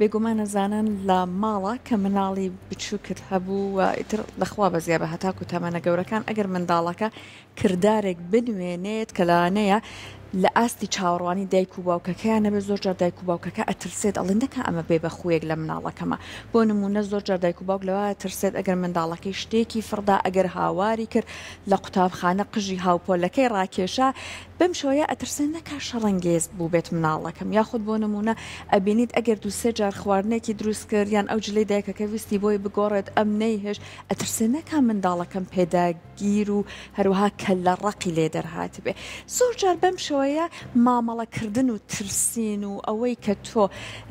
بێگومانە زانان لە ماڵە کە مناڵی بچووکرد هەبوو و ئیتر لەخوا بەزیە بە هەتاکو تەمەنە گەورەکان ئەگەر منداڵەکە کردارێک بنوێنێت کە لەوانەیە لە ئاستی چاوەڕوانی دایک و باوکەکەیان نەبێت زۆر جار دایک و باوکەکە ئەترسێت ئەڵندەکە ئەمە بێ بە خویەک لە مناڵەکەمە بۆ نمونە زۆر جار دایک و باوک لەوە ترسێت ئەگەر منداڵەکەی شتێکی فردا ئەگەر هاواری کرد لە قوتابخانە قژی هاوپۆلەکەی ڕاکێشە بەم شۆیە ئەترسێن نەکە شەڕەنگێز بوو بێت مناڵەکەم یاخود بۆ نمونە ئەبینیت ئەگەر دو سێ جار خواردنێکی دروست کرد یان ئەو جلەی دایکەکە ویستی بۆی بگۆڕێت ئەم نەیهێش ئەترسێ نەکە منداڵەکەم پێداگیر و هەروها کە لە ڕقی لێ دەرهات بێ زۆر جار بەم شۆیە مامەڵەکردن و ترسین و ئەوەی کە تۆ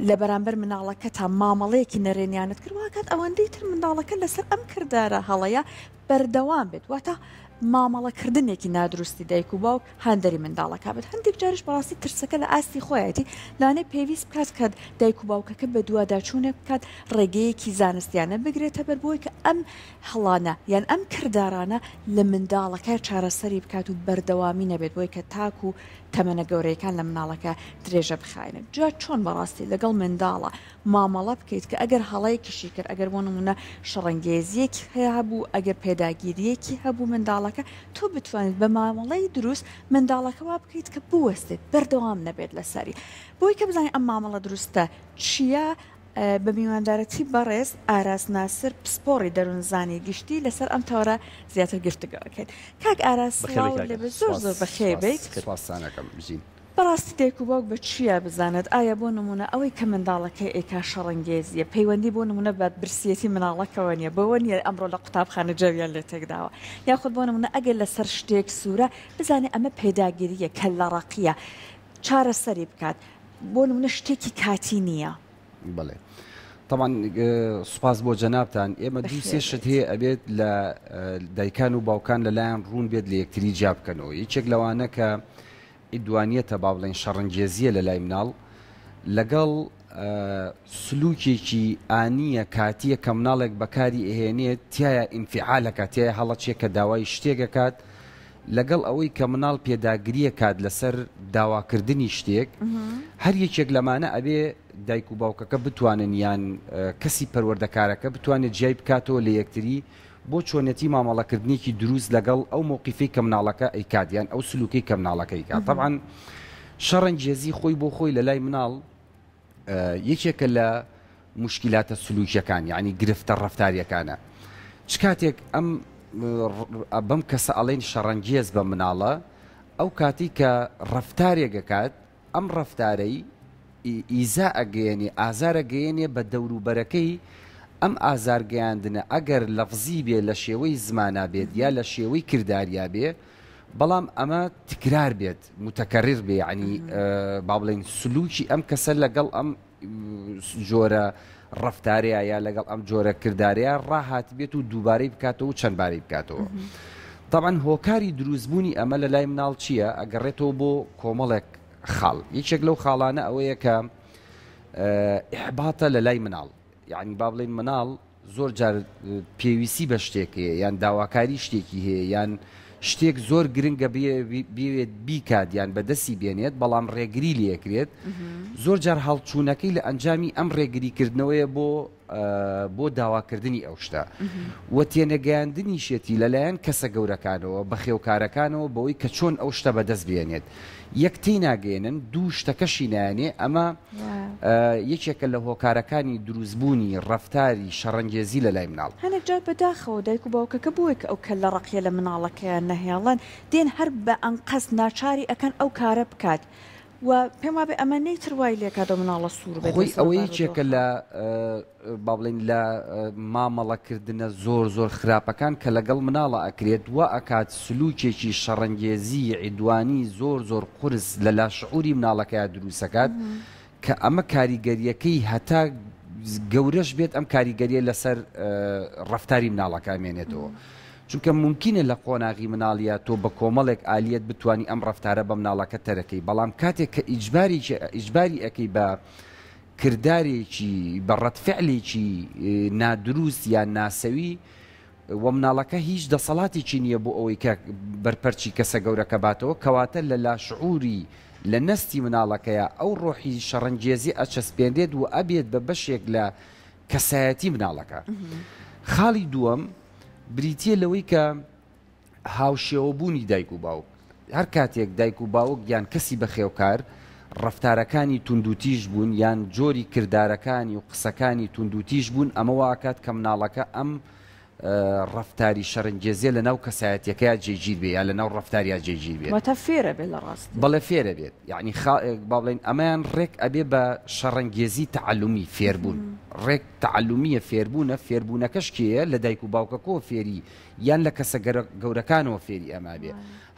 لە بەرامبەر مناڵەکە تا مامەڵەیەکی نەرێنیانت کردواکات ئەوەندەی تر منداڵەکە لەسەر ئەم کردارە هەڵەیە بەردەوام بێت واتە مامەڵەکردنێکی نادروستی دایک و باوک هەندری منداڵەکە بێت هەندێک جارش بەڕاستی ترسەکە لە ئاستی خۆیەتی لانێ پێویست کات کات دایک و باوکەکە بە دوواداچوونە بکات ڕێگەیەکی زانستیانە بگرێتە بەربووی کە ئەم هەڵانە یان ئەم کردارانە لە منداڵەکە چارەسەری بکات و بەردەوامی نەبێت بۆی کە تاک و تەمەنە گەورەیەکان لە مناڵەکە درێژە بخینن جا چۆن بەڕاستی لەگەڵ منداڵە مامەڵە بکەیت کە ئەگەر هەڵەیەکیشی کرد ئەگەر بۆ نمونە شەڕنگێزیەکی هەیە هەبوو ئەگەر پێداگیریەکی هەبوو منداڵە منداڵەکە تۆ بتوانیت بە مامەڵی دروست منداڵەکەوا بکەیت کە بوەستێت بەردەوام نەبێت لەسەری بۆی کە بزانین ئەم مامەڵە دروستە چییە؟ بە میواندارەتی بەڕێز ئاراس ناسر پسپۆری دەروونزانی گشتی لەسەر ئەم تۆرە زیاتر گفتگەکەیت کاک ئاراس لە زۆر زۆر بەخێبیت بەڕاستی دێک و باوک بە چییە بزانێت ئایا بۆ نمونە ئەوەی کە منداڵەکە ئێکا شەڕنگێزیە پەیوەندی بۆ نمونە بە برسیەتی مناڵەکەەوە نیە بەوە نیە ئەمڕۆ لە قوتابخانە جەویان لێ تێکداوە یاخود بۆ نمونە ئەگەر لەسەر شتێک سوورە بزانێ ئەمە پێداگیریە کە لە ڕقیە چارەسەری بکات بۆ نمونە شتێکی کاتی نییە بڵێ. طبعا سوپاس بۆ جەنابان ئێمە دو سێشت هەیە ئەبێت لە دایکان و باوکان لەلایەن ڕوون بێت لە یەکتری جیاب بکەنەوە یەکێک لەوانە کە ئیدوانیەتە با بڵێن شەڕنجێزیە لە لای مناڵ لەگەڵ سلوکێکی ئانیە کاتیە کە مناڵێک بەکاری ئەهێنێت تایە ئینفیعالەکە تایە هەڵەچێک کە داوای شتێکەکات لەگەڵ ئەوەی کە مناڵ پێداگریە کات لەسەر داواکردنی شتێک هەر یەکێک لەمانە ئەبێ دایک و باوکەکە بتوانن یان کەسی پەروەردەکارەکە بتوانێت جیای بکاتەوە لە یەکتری بۆ چۆنەتی مامەڵەکردنیکی دروست لەگەڵ ئەو مووقفی کە مناڵەکە ئەیکاتیان ئەو سلوکی کە مناڵەکەی کات طبعاان شەڕنجێزی خۆی بۆ خۆی لە لای مناڵ یەکێکە لە مشکلاتە سلوکیەکان یعنی گرفتە ڕفتاریەکانە چ کاتێک ئەم بەم کەسە ئەڵین شەڕنجێز بە مناڵە ئەو کاتی کە ڕفتارێکەکات ئەم ڕفتارەی ئیزا ئەگەێنێ ئازارە گەێنێ بە دەوروبەرەکەی ئەم ئازارگەیاندنە ئەگەر لەفزی بێ لە شێوەی زمانە بێت یا لە شێوەی کرداریا بێ بەڵام ئەمە تکرار بێت متەکەڕر بێ عنی با بڵین سلوکی ئەم کەسە لەگەڵ ئەم جۆرە ڕفتارەیە یا لەگەڵ ئەم جۆرە کردارەیە ڕاهات بێت و دووبارەی بکاتەوە و چەندبارەی بکاتەوە. طبعاً هۆکاری دروستبوونی ئەمە لە لای مناڵ چییە؟ ئەگەڕێتەوە بۆ کۆمەڵێک خاڵ. یەکێک لەو خاڵانە ئەوەیە کە ئەحباتە لە لای مناڵ. یعنی با بڵێن مناڵ زۆر جار پێویستی بە شتێکەیە یان داواکاری شتێکی هەیە یان شتێک زۆر گرنگە بوێت بیکات یان بەدەستی بێنێت بەڵام ڕێگری لەکرێت زۆر جار هەڵچوونەکەی لە ئەنجامی ئەم ڕێگریکردنەوەیە بۆ بۆ داواکردنی ئەو شتە وە تێنەگەیاندنی شێتی لەلایەن کەسە گەورەکانەوە بە خێوکارەکانەوە بەوەی کە چۆن ئەو شتە بەدەست بێنێت. یەکتی ناگەێنن دوو شتەکەشی نانێ ئەمە یەکێکە لە هۆکارەکانی دروستبوونی ڕفتاری شەڕەنجێزی لە لای مناڵ هەنێک جار بەداخەوە دایک و باوکەکە بووک ئەو کە لە ڕقیە لە مناڵەکەیان نەهێڵەن دێن هەر بە ئەنقەس ناچاری ئەەکەن ئەو کارە بکات. و پێم وابێ ئەمە نەیتر وای لێکا دە مناڵە سوور بێت خۆی ئەوەی چێکە لە با بڵین لە مامەڵەکردنە زۆر زۆر خراپەکان کە لەگەڵ مناڵە ئەکرێت وە ئەکات سلوکێکی شەڕەنگێزی عیدوانی زۆر زۆر قرس لە لاشعوری مناڵەکە دروستەکات کە ئەمە کاریگەریەکەی هەتا گەورەش بێت ئەم کاریگەریە لەسەر ڕفتاری مناڵەکە مێنێتەوە. چونکە ممکنە لە قۆناغی مناڵە تۆ بە کۆمەڵێک ئالیت بتانی ئەم ڕفتارە بە مناڵەکە تەرەکەی بەڵام کاتێک کە ئیجباری ئیجباری ئەەکەی بە کردارێکی بەڕەتفعلێکی نادروست یان ناسەوی وە مناڵەکە هیچ دەسەڵاتیی نییە بۆ ئەوەی کە بەرپەرچی کەسە گەورەکە باتەوە کەواتە لە لاشعوری لە نستی مناڵەکەیە ئەو ڕۆحی شەڕنجێزی ئەچەسپێنێت و ئەبێت بە بەشێک لە کەسایەتی مناڵەکە. خاڵی دووەم بریتە لەوەی کە هاوشێوەبوونی دایک و باوک هەر کاتێک دایک و باوک یان کەسی بەخێوکار ڕفتارەکانی توندوتیش بوون یان جۆری کردارەکانی و قسەکانی توندوتیش بوون ئەمە واکات کە مناڵەکە ئەم ڕفتاری شەرنجێزیە لە ناو کەسایەتەکەی جێگیر بێ یا لە ناو ڕفتاریا جێگیر بێت وتە فێرە بێت لە ڕاست بەڵێ فێرە بێت یعنی با بڵێن ئەمایان ڕێک ئەبێ بە شەڕەنگێزی تعلومی فێربوون ڕێک تعلومیە فێربوونە فێربوونەکەش کێە لە دایک و باوکە کۆ فێری یان لە کەسە گەورەکانەوە فێری ئەما بێ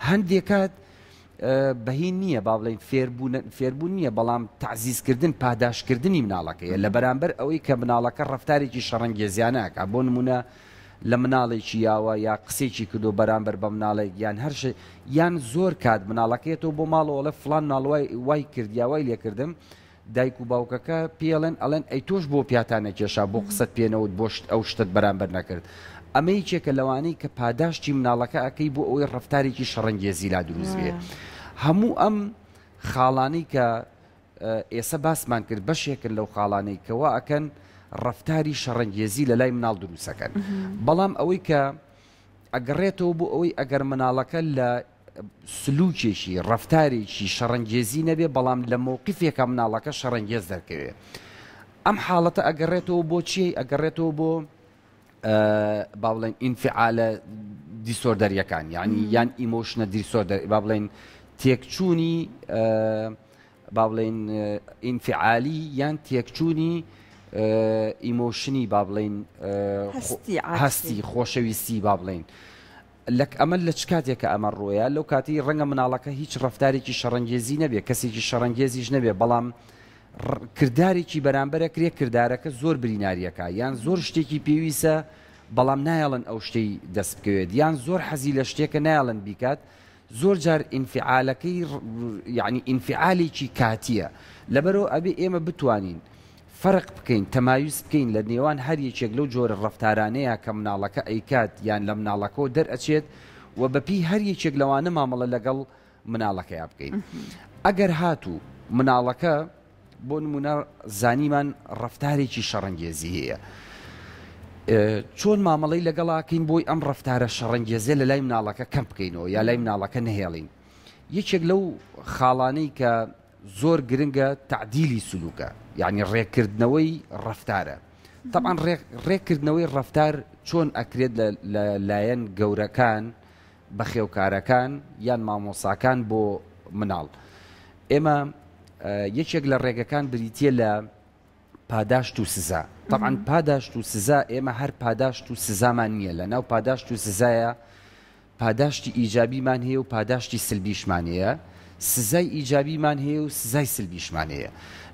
هەندێکات بەهین نییە با بڵێن فێربوون نییە بەڵام تعزیزکردن پاداشکردنی مناڵەکەیە لە بەرامبەر ئەوەی کە مناڵەکە ڕفتارێکی شەڕەنگێزیانە ئەک بۆ نمونە لە مناڵێکی یاوە یا قسێکی کردو بەرامبەر بە مناڵێک یان هەرش یان زۆر کات مناڵەکەیەوە بۆ ماڵەوە لە فلان ناڵوای وای کردیاوای لێکردم دایک و باوکەکە پێڵێن ئەڵەن ئەی تۆش بۆ پیاتانە کێشا بۆ قسەت پێنەوت بۆ ئەو شتت بەرامبەر نەکرد. ئەمەی چێکە لەوانەی کە پاداشتی مناڵەکە ئەەکەی بۆ ئەوەی ڕفتارێکی شەڕەنگێزی لا دروست بێ. هەموو ئەم خاڵانەی کە ئێسە باسمان کرد بەشێکن لەو خاڵانەی کەوا ئەکەن ڕفتاری شەڕەنگێزی لە لای مناڵ دروستەکەن بەڵام ئەوەی کە ئەگەڕێتەوە بۆ ئەوەی ئەگەر مناڵەکە لە سلوکێکی ڕفتارێکی شەڕەنگێزی نەبێ بەڵام لە مووقفێکە مناڵەکە شەڕەنگێز دەکەوێت ئەم حاڵەتە ئەگەڕێتەوە بۆ چی ئەگەڕێتەوە بۆ با بڵێن ئینفعالە دیسۆردەریەکان یعنی یان ئیمۆشنە دیسۆردەر با بڵێن تێکچوونی با بڵێن ئینفعالی یان تێکچوونی ئیمۆشنی با بڵین هەستی خۆشەویستی با بڵین. لەک ئەمە لە چ کاتێکە ئەمە ڕۆیە لەو کاتی ڕەنگە مناڵەکە هیچ ڕفتارێکی شەڕنگێزی نەبێ کەسێکی شەڕنگێزیش نەبێ بەڵام کردارێکی بەرامبەرە کرێ کردارەکە زۆر بریناریەکە یان زۆر شتێکی پێویستە بەڵام نایڵن ئەو شتەی دەست بکەوێت یان زۆر حەزی لە شتێکە نایڵن بیکات زۆر جار ئینفعالەکەی یعنی ئینفعالێکی کاتیە لەبەرەوە ئەبێ ئێمە بتوانین فەرق بکەین تەماویست بکەین لە نێوان هەر یەکێک لەو جۆرە ڕفتارانەیە کە مناڵەکە ئەیکات یان لە مناڵەکەەوە دەرئەچێت و بەپی هەر یەکێک لەوانە مامەڵە لەگەڵ مناڵەکەی بکەین. ئەگەر هاتوو مناڵەکە بۆ نمونە زانیمان ڕفتارێکی شەڕنگێزی هەیە. چۆن مامەڵی لەگەڵاکەین بۆی ئەم ڕفتارە شەڕنگێزیە لە لای مناڵەکە کەم بکەینەوە یا لای مناڵەکە نهێڵین. یەکێک لەو خاڵانەی کە زۆر گرنگە تعدیلی سلوکە یعنی ڕێکردنەوەی ڕفتارە طبعاان ڕێکردنەوەی ڕفتار چۆن ئەکرێت لە لایەن گەورەکان بە خێوکارەکان یان مامۆساکان بۆ مناڵ ئێمە یەکێک لە ڕێگەکان بریتە لە پاداشت و سزا طبعاان پاداشت و سزا ئێمە هەر پاداشت و سزامان نییە لە ناو پاداشت و سزایە پاداشتی ئیجابیمان هەیە و پاداشتی سلبیشمان هەیە سزای ئیجابیمان هەیە و سزای سلبیشمان هەیە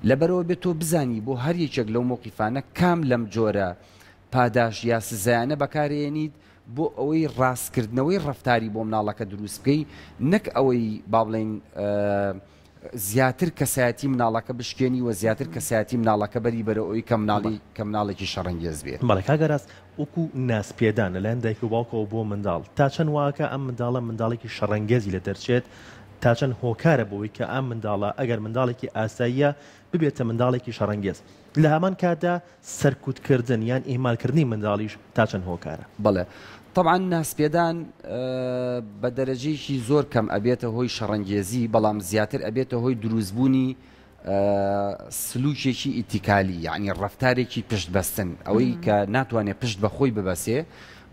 لەبەرەوە بێت تۆ بزانی بۆ هەر یەکێک لەو مۆقیفانە کام لەم جۆرە پاداش یا سزایانە بەکارێنیت بۆ ئەوەی ڕاستکردنەوەی ڕفتاری بۆ مناڵەکە دروست بکەی نەک ئەوەی با بڵێن زیاتر کەسایەتی مناڵەکە بشکێنی وە زیاتر کەسایەتی مناڵەکە بەری بەرەوەی کە مناڵی کە مناڵێکی شەڕنگێز بێت بەڵێکا گەڕاست وەکو ناسپێدان لەلایەن دایک و باوکەوە بۆ منداڵ تا چەند واکە ئەم منداڵە منداڵێکی شەڕنگێزی لە دەرچێت تاچەند هۆکارە بووی کە ئام منداڵە ئەگەر منداڵێکی ئاساییە ببێتە منداڵێکی شەڕەنگێز لە هەمان کاتدا سەرکوتکردن یان ئیمالکردنی منداڵیش تاچەند هۆکارە بڵێ طبعا ناسپێدان بە دەرەجێکی زۆر کەم ئەبێتە هۆی شەڕەنگێزی بەڵام زیاتر ئەبێتە هۆی دروستبوونی سلوکێکی ئیتیکالی یعنی ڕفتارێکی پشت بەستن ئەوەی کە ناتوانێت پشت بە خۆی ببەسێ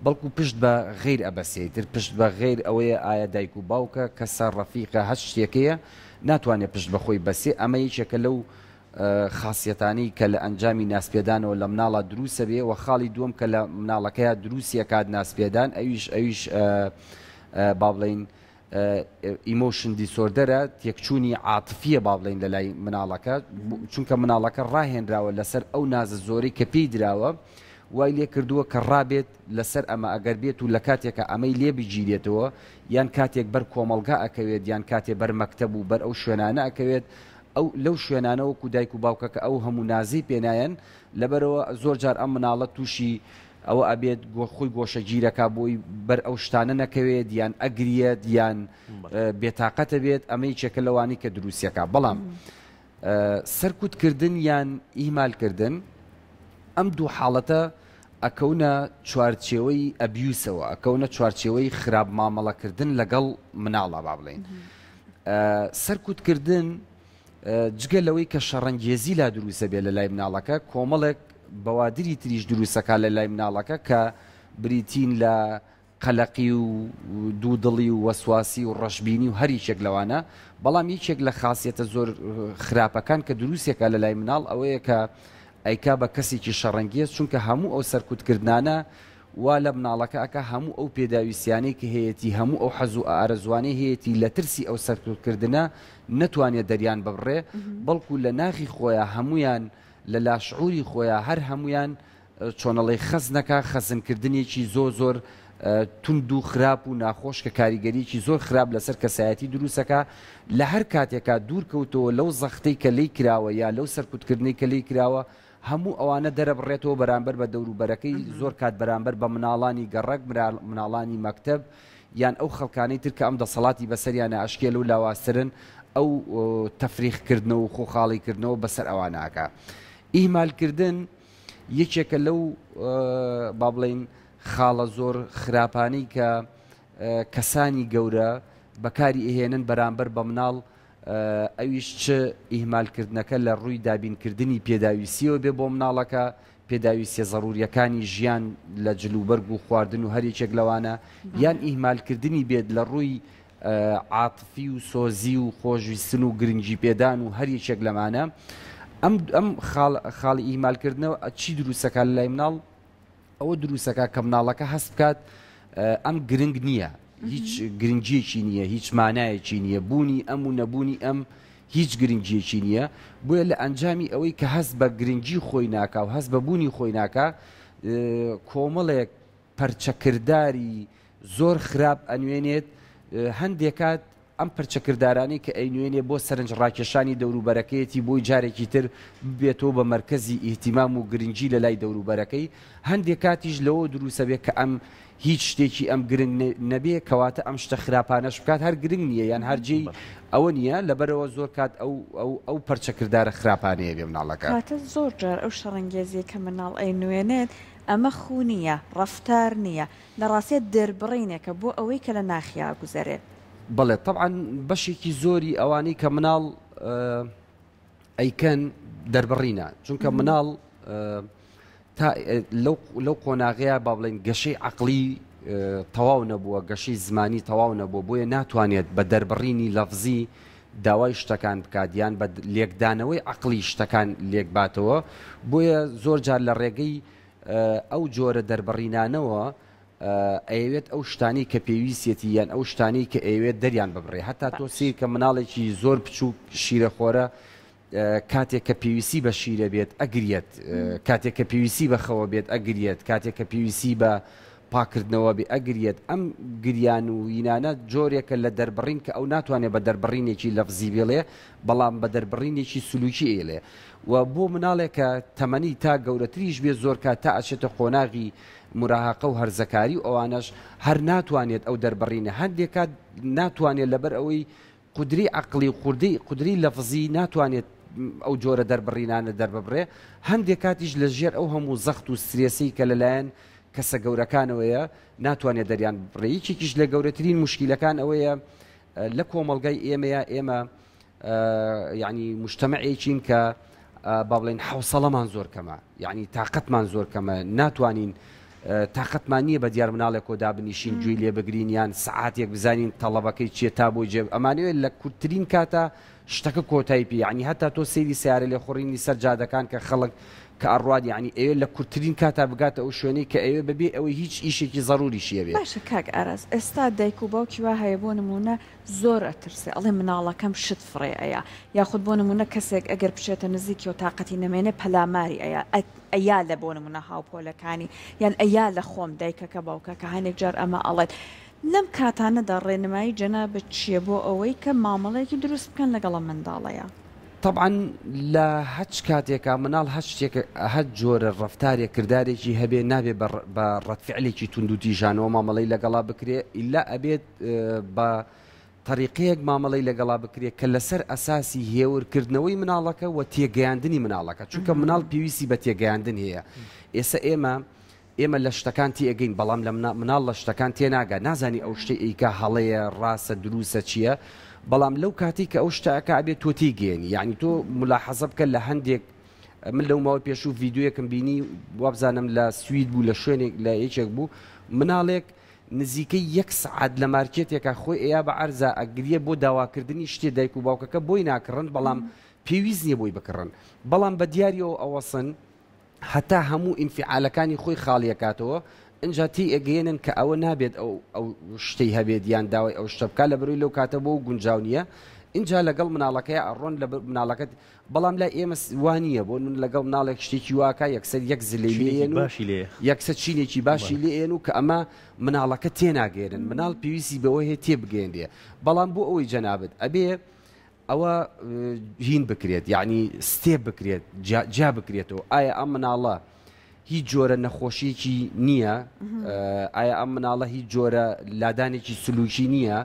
بەڵکو پشت بە غیر ئەبەسێتر پشت بە غیر ئەوەیە ئایا دایک و باوکە کەسە ڕەفیقە هەست شتێکەیە ناتوانێت پشت بەخۆی بەسێ ئەمە یەکێکە لەو خاصیتانی کە لە ئەنجامی ناسپێدانەوە لە مناڵە دروسە بێ و خاڵی دووەم کە لە مناڵەکەیە دروسیە کات ناسپێدان ئەویش ئەویش با بڵین ئیمۆشن دیسۆردەرە تێکچوونی عاتفیە با بڵین لە لای مناڵەکە چونکە مناڵەکە ڕاهێنراوە لەسەر ئەو نازە زۆری کە پێی دراوە. وای لێ کردووە کە ڕابێت لەسەر ئەمە ئەگەر بێت و لە کاتێکە ئەمەی لێبیگیرێتەوە یان کاتێک بەر کۆمەلگا ئەکەوێت یان کاتێ بەر مەکتەب و بەر ئەو شوێنانە ئەکەوێت ئەو لەو شوێنانەوەکو دایک و باوکەکە ئەو هەموو نازی پێناەن لەبەرەوە زۆر جار ئەم مناڵە تووشی ئەوە ئەبێت خۆی گۆشە گیرەکە بۆی بەر ئەو شتانە نەکەوێت یان ئەگریەت یان بێتاقەتە بێت ئەمەی چێکە لەوانی کە دروستیەکە بەڵام سەرکوتکردن یان ئیمالکردن ئەم دوو حاڵەتە ئەکەونە چوارچێوەی ئەبیوسەوە ئەکەونە چوارچێوەی خراپ مامەڵەکردن لەگەڵ مناڵە با بڵین سەرکوتکردن جگە لەوەی کە شەڕەنگێزی لا دروستە بێ لە لای مناڵەکە کۆمەڵێک بەوادری تریش دروستەکە لە لای مناڵەکە کە بریتین لە قەلەقی و دوودڵی و وەسواسی و ڕەشببینی و هەریچێک لەوانە بەڵام هیچێک لە خاصیەتە زۆر خراپەکان کە دروستێکە لە لای مناڵ ئەوەیە کە ئەیکا بە کەسێکی شەڕەنگیە چونکە هەموو ئەو سەرکوتکردانە وا لە مناڵەکەکە هەموو ئەو پێداویستیانەی کە هەیەی هەموو ئەو حەزوو ئارەزوانێ هەیەی لە ترسی ئەو سەرکردکردە نەتوانێت دەریان ببڕێ بەڵکو لە ناخی خۆیان هەمویان لە لاشعوری خۆیان هەر هەمویان چۆنەڵی خەزنەکە خەزنکردنێکی زۆ زۆر تونند و خراپ و ناخۆش کە کاریگەریکی زۆر خراپ لەسەر کەسایەتی دروستەکە لە هەر کاتێکا دوورکەوتەوە لەو زەختەی کە لی کراوە یا لەو سەرکوتکردنی کە لی کراوە هەموو ئەوانە دەرەبڕێتەوە بەرامبەر بە دەوروبەرەکەی زۆر کات بەرامبەر بە مناڵانی گەڕک مناڵانی مەکتب یان ئەو خەڵکانەی ترکە ئەم دەسەڵاتی بەسەریانە ئەشکێل و لاواسرن ئەو تەفریخکردنەوە و خۆخاڵیکردنەوە بەسەر ئەواناکە. ئیمالکردن یەکێکە لەو با بڵین خاڵە زۆر خراپانی کە کەسانی گەورە بەکاری ئەهێنن بەرامبەر بە مناڵ ئەویش چ ئیهمالکردنەکە لە ڕووی دابینکردنی پێداویستیەوە بێ بۆ مناڵەکە پێداویستە زەڕوریەکانی ژیان لە جلوبەرگ و خواردن و هەرێکێک لەوانە یان ئیهمالکردنی بێت لە ڕووی عاتفی و سۆزی و خۆشویستن و گرنگجی پێدان و هەریەکێک لەمانە ئەم خاڵ ئیمالکردنەوە چی دروستەکان لای مناڵ ئەوە دروستەکە کە مناڵەکە هەست بکات ئەم گرنگ نییە هیچ گرنگجیەکی نییە هیچ مانایەکی نییە بوونی ئەم و نەبوونی ئەم هیچ گرنگجیەکی نییە بۆیە لە ئەنجامی ئەوەی کە هەست بە گرنگجی خۆی ناکا و هەست بە بوونی خۆی ناکە کۆمەڵێک پەرچەکردداری زۆر خراپ ئەنوێنێت هەندێکات ئەم پرچەکردارانی کە ئەینوێنێ بۆ سەرنج ڕاکێشانی دەوروبەرەکەیەتی بۆی جارێکی تر بێتەوە بە مرکزی ئیهتیمام و گرنگجی لە لای دەوروبەرەکەی هەندێک کاتیش لەوە دروسەبێت کە ئەم هیچ شتێکی ئەم گرنگ نەبێ کەواتە ئەم شتە خراپانەش بکات هەر گرنگ نییە یان هەرجێ ئەوە نییە لەبەرەوە زۆر کات ئەو پەرچەکردارە خراپانەیە بێ مناڵەکە زۆر جار ئەو شەڕنگێزیە کە مناڵ ئەی نوێنێت ئەمە خو نییە ڕفتار نییە لە ڕاستێت دەربڕینێکە بۆ ئەوەی کە لە ناخیا گوزارێت بڵێ طبعاً بەشێکی زۆری ئەوانەی کە مناڵ ئەیکەن دەربڕینە چونکە مناڵ تا لەو قۆناغەیە با بڵێن گەشەی عقلی تەواو نەبووە گەشەی زمانی تەواو نەبووە بۆیە ناتوانێت بە دەربڕینی لەفزی داوای شتەکان بکاتیان بە لێکدانەوەی عقلی شتەکان لێکباتەوە بۆیە زۆر جار لە ڕێگەی ئەو جۆرە دەربڕینانەوە ئەیەوێت ئەو شتانی کە پێویستێتی یان ئەو شتانی کە ئەیەوێت دەریان ببڕێ هەتا تۆ سیر کە مناڵێکی زۆر بچوو شیرەخۆرە کاتێک کە پێویسی بە شیرە بێت ئەگرێت کاتێک کە پێویسی بەخەوە بێت ئەگرێت کاتێک کە پێویسی بە پاکردنەوە بێ ئەگرێت ئەم گریان و ینانە جۆرێکە لە دەربڕین کە ئەو ناتوانێت بە دەربڕینێکی لەفزی بێڵێ بەڵام بە دەربڕینێکی سلوکی ئێلێ و بۆ مناڵێکە تەمەنی تا گەورەتریش بێ زۆر کات تا ئەچێتە خۆناغی مراهاقە و هەرزەکاری ئەوانش هەر ناتوانێت ئەو دەربڕینە هەندێک کات ناتوانێت لەبەر ئەوەی قدری عقلی قوردی قدری لەفزی ناتوانێت ئەو جۆرە دەربڕینانە دەرببڕێ هەندێک کاتیش لە ژێر ئەو هەموو زەخت و سریەسی کە لەلایەن کەسە گەورەکانەوەیە ناتوانێت دەریان بڕێیکیکیش لە گەورەترین مشکلەکان ئەوەیە لە کۆمەلگای ئێمەیە ئێمە یعنی مشتتەمەعێکین کە با بڵێن حوسەڵەمان زۆر کەمە یعنی تااقەتمان زۆر کەمە ناتوانین تاقەتمانیە بە دیار مناڵێک کۆ دابنیشین جوی لێ بگرینیان سعاتێک بزانین تەڵەبەکەی چێ تا بۆ جێب ئەمانوێت لە کورتترین کاتە شتەکە کۆتایپی عنی هەتا تۆ سری سیارە لێ خوڕینی سەر جادەکان کە خەڵک کە ئەڕوادی عنی ئێوە لە کورتترین کاتا بگاتە ئەو شوێنەی کە ئەوێ ببێ ئەوەی هیچ ئیشێکی ضروری شیەبێ باشە کاک ئاراس ئێستا دایک و باوکیوا هەیە بۆ نمونە زۆر ئەترسێ ئەڵێ مناڵەکەم شت فڕێ ئەیە یاخود بۆ نمونە کەسێک ئەگەر بشێتە نزیکی و تااقەتی نەمێنێ پەلاماری ئەیە ئەیا لە بۆ نمونە هاوپۆلەکانی یان ئەیا لە خۆم دایکەکە باوکە کە هەنێک جار ئەمە ئەڵێت. لەم کاتانەدا ڕێنمایی جەنا بچیە بۆ ئەوەی کە مامەڵێکی دروست بکەن لەگەڵە منداڵەیە. طبعا لە هەچ کاتێکە مناڵ هەچ جۆرە ڕفتارێک کردارێکی هەبێ نابێ بە ڕەتفعلێکی تونند و دیژانەوە مامەڵی لەگەڵا بکرێ ئللا ئەبێت بە طریقەیەک مامەڵی لەگەڵا بکرێت کە لەسەر ئەساسی هێورکردنەوەی مناڵەکە و تێگەیاندنی مناڵەکە چونکە مناڵ پێویستی بە تێگەیاندن هەیە ئێسا ئێمە ئێمە لە شتەکان تێگەین بەڵام لە مناڵ لە شتەکان تێناگە نازانی ئەو شتێ ئیکە هەڵەیە ڕاستە دروسە چییە؟ بەڵام لەو کاتی کە ئەو شتاکە بێت تۆتی گێنی یعنی تۆ ملاحەزە بکە لە هەندێک من لەو ماوە پێش و یددیوەکەم بینی وابزانم لە سوید بوو لە شوێنێک لە یەکێک بوو مناڵێک نزیکەی یەک سعات لە مارکێتێکە خۆی ئەیا بە ئارزا ئەگریە بۆ داواکردنی شتێ دایک و باوکەکە بۆی ناکڕن بەڵام پێویست نییە بۆی بکڕن بەڵام بە دیاریەوە ئەوەسن هەتا هەموو ئینفعالەکانی خۆی خاڵیەکاتەوە اینجا تی ئەگەێنن کە ئەوە نابێت ئەو ئەو شتی هەبێت یان داوای ئەو شتە بک لە بروی لەو کاتە بۆ گونجاو نییە اینجا لەگەڵ مناڵەکەی ئەڕۆن لە مناڵەکەت بەڵام لە ئێمە وانە بۆ من لەگەڵ مناڵێک شتێکی واکە یەکسەر یەک زلێن یەکسە چینێکی باشی لێن و کە ئەمە مناڵەکە تێناگەێنن مناڵ پێویستی بەوە هەیە تێ بگەێنێ بەڵام بۆ ئەوەی جەنابێت ئەبێ ئەوە هین بکرێت یعنی ستێ بکرێت جا بکرێتەوە ئایا ئەم مناڵە هیچ جۆرە نەخۆشیەکی نییە ئایا ئەم مناڵە هیچ جۆرە لادانێکی سلوکی نییە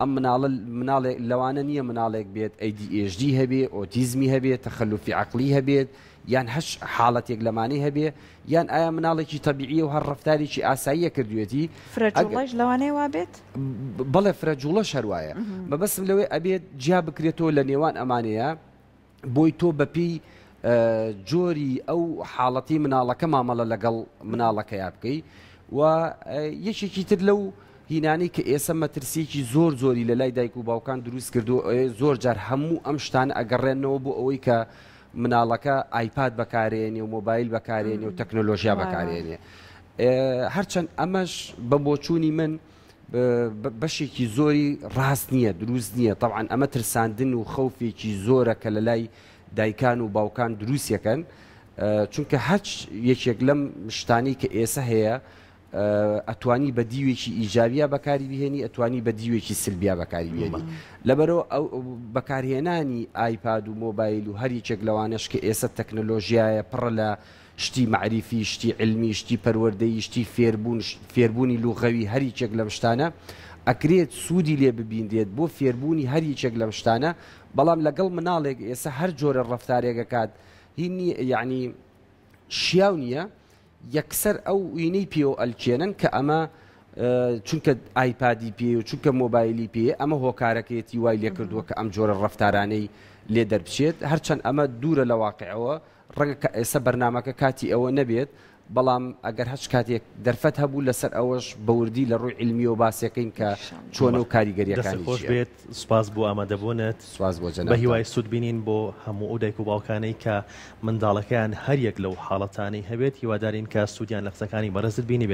ئەم مناڵە مناڵێک لەوانە نییە مناڵێک بێت ئەیDHD هەبێ ئۆتیزمی هەبێت تەخەلوفی عقلی هەبێت یان هەش حاڵەتێک لەمانەی هەبێ یان ئایا مناڵێکی تەبیعیە و هەر ڕفتارێکی ئاساییە کردوێتی فرەجڵش لەوانەیە وابێت بڵێ فرەجوڵە شەروایە بەبەسم لەوەی ئەبێت جیا بکرێتەوە لە نێوان ئەمانەیە بۆی تۆ بەپی جۆری ئەو حاڵەتی مناڵەکە مامەڵە لەگەڵ مناڵەکەیا بکەی و یەکێکی تر لەو هینانی کە ئێسە مەترسیکی زۆر زۆری لە لای دایک و باوکان دروست کردو زۆر جار هەموو ئەم شتان ئەگەڕێنەوە بۆ ئەوەی کە مناڵەکە ئایپاد بەکارێنی و مۆبایل بەکارێنی و تەکنۆلۆژیا بەکارێنێ هەرچەند ئەمەش بە بۆچووی من بەشێکی زۆری ڕاست نییە دروست نییە تەعاان ئەمە ترساندن و خەوفێکی زۆرە کە لە لای دایکان و باوکان دروستەکەن چونکە هەچ یەکێک لەم شتانی کە ئێسە هەیە ئەتوانی بە دیوێکی ئیجاویە بەکاری بهێنی ئەتوانی بە دیوێکی سلبیا بەکاری بێنی لەبەرەوە ئەو بەکارهێنانی ئایپاد و مۆبایل و هەریچێک لەوانش کە ئێستا تەکنەلۆژیایە پڕە لە شتی معریفی شتی علمی شتی پەروەردەی شتی فێربوونی لوغەوی هەریچێک لەم شتانە ئەکرێت سوودی لێ ببیندێت بۆ فێربوونی هەریچێک لەم شتانە بەڵام لەگەڵ مناڵێک ئێستا هەر جۆرە ڕفتارێکەکات هینی یعنی شیاو نییە یەکسەر ئەو وینەی پێوە ئەلچێنن کە ئەمە چونکە ئایپادی پێ و چونکە مۆبایلی پێ ئەمە هۆکارەکەیەتی وای لێ کردووە کە ئەم جۆرە ڕفتارانەی لێ دەربچێت هەرچەند ئەمە دوورە لە واقعەوە ڕەنگە ئێستا بەرنمەکە کاتی ئەوە نەبێت بەڵام ئەگەر هەچ کاتێک دەرفەت هەبوو لەسەر ئەوەش بەوردی لە ڕووی علمی و باسیەکەین کە چۆن و کاریگەریەکانی خۆش بێت سوپاس بۆ ئامادەبوونت سواز بۆ جەنە بە هیوای سوود بینین بۆ هەموو ئەو دایک و باوکانەی کە منداڵەکەیان هەریەک لەو حاڵەتانی هەبێت هیوادارین کە سوودیان لە قسەکانی بەرزت بینی